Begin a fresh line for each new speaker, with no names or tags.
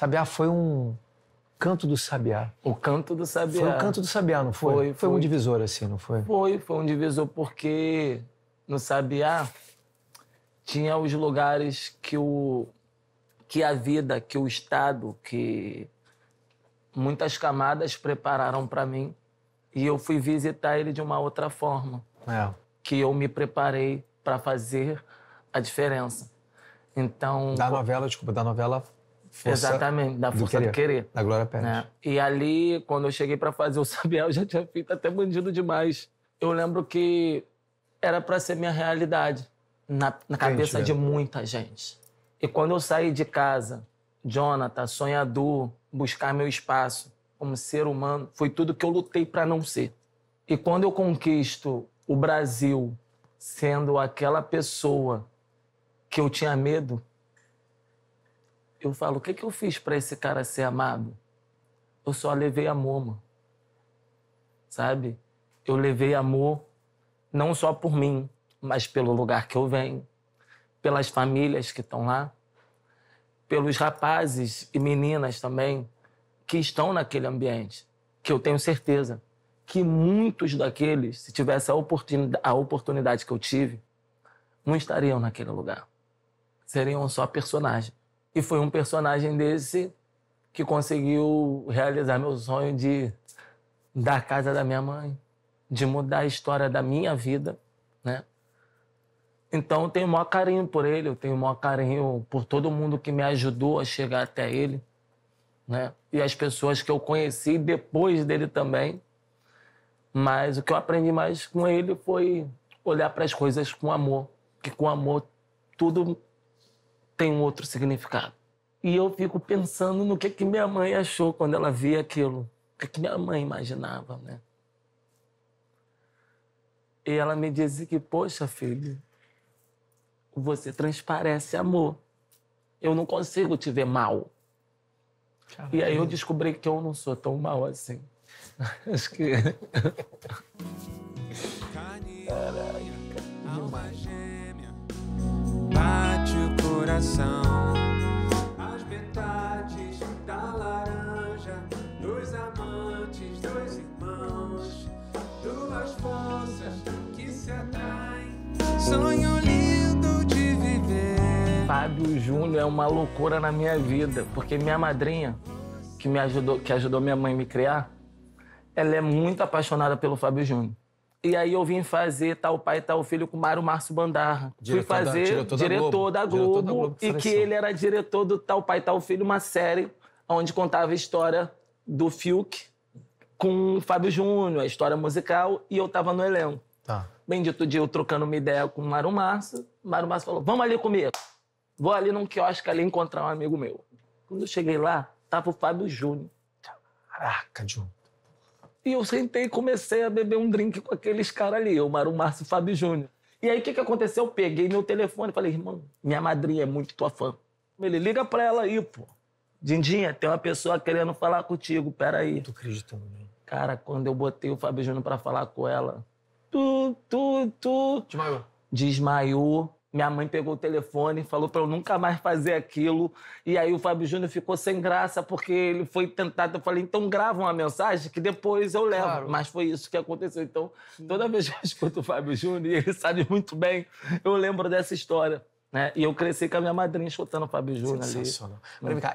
Sabiá foi um canto do Sabiá. O canto do Sabiá. Foi o canto do Sabiá, não foi? Foi, foi, foi um divisor, assim, não foi? Foi, foi um divisor porque no Sabiá tinha os lugares que o que a vida, que o Estado, que muitas camadas prepararam para mim e eu fui visitar ele de uma outra forma, é. que eu me preparei para fazer a diferença. Então da novela, desculpa, da novela
força Exatamente,
da força do querer. Do querer da Glória Pérez. Né? E ali, quando eu cheguei para fazer o Sabiá, eu já tinha feito até bandido demais. Eu lembro que era para ser minha realidade na, na cabeça gente, de mesmo. É. muita gente. E quando eu saí de casa, Jonathan, sonhador, buscar meu espaço como ser humano, foi tudo que eu lutei para não ser. E quando eu conquisto o Brasil sendo aquela pessoa que eu tinha medo, eu falo, o que, que eu fiz para esse cara ser amado? Eu só levei a moma, sabe? Eu levei amor não só por mim, mas pelo lugar que eu venho, pelas famílias que estão lá, pelos rapazes e meninas também que estão naquele ambiente, que eu tenho certeza que muitos daqueles, se tivesse a oportunidade, a oportunidade que eu tive, não estariam naquele lugar. Seriam só personagens. E foi um personagem desse que conseguiu realizar meu sonho de da casa da minha mãe, de mudar a história da minha vida, né? Então eu tenho o maior carinho por ele, eu tenho o maior carinho por todo mundo que me ajudou a chegar até ele, né? E as pessoas que eu conheci depois dele também. Mas o que eu aprendi mais com ele foi olhar para as coisas com amor, que com amor tudo tem um outro significado. E eu fico pensando no que, que minha mãe achou quando ela via aquilo, o que, que minha mãe imaginava, né? E ela me disse que, poxa, filho, você transparece amor. Eu não consigo te ver mal. Caramba. E aí eu descobri que eu não sou tão mal assim. Acho que. coração. As metades da laranja, dois amantes, dois irmãos, duas forças que se atraem. Sonho lindo de viver. Fábio Júnior é uma loucura na minha vida, porque minha madrinha, que me ajudou, que ajudou minha mãe a me criar, ela é muito apaixonada pelo Fábio Júnior. E aí eu vim fazer Tal Pai, Tal Filho com Mário Márcio Bandarra. Diretor Fui fazer da, diretor, da diretor, Globo, da Globo, diretor da Globo que e que ele era diretor do Tal Pai, Tal Filho, uma série onde contava a história do Fiuk com o Fábio Júnior, a história musical, e eu tava no elenco. Tá. Bendito dia, eu trocando uma ideia com o Mário Márcio. Mário Márcio falou, vamos ali comigo. Vou ali num quiosque ali encontrar um amigo meu. Quando eu cheguei lá, tava o Fábio Júnior. Caraca, Júnior. E eu sentei e comecei a beber um drink com aqueles caras ali, o Maru Márcio e Fábio Júnior. E aí o que, que aconteceu? Eu peguei meu telefone e falei, irmão, minha madrinha é muito tua fã. Ele liga pra ela aí, pô. Dindinha, tem uma pessoa querendo falar contigo, peraí. Tu acreditando, né? Cara, quando eu botei o Fábio Júnior pra falar com ela, tu, tu, tu. Desmaiou. Desmaiou. Minha mãe pegou o telefone, falou para eu nunca mais fazer aquilo. E aí o Fábio Júnior ficou sem graça, porque ele foi tentado. Eu falei, então grava uma mensagem que depois eu levo. Claro. Mas foi isso que aconteceu. Então, toda vez que eu escuto o Fábio Júnior, e ele sabe muito bem, eu lembro dessa história. Né? E eu cresci com a minha madrinha escutando o Fábio Júnior ali. Sensacional. Né?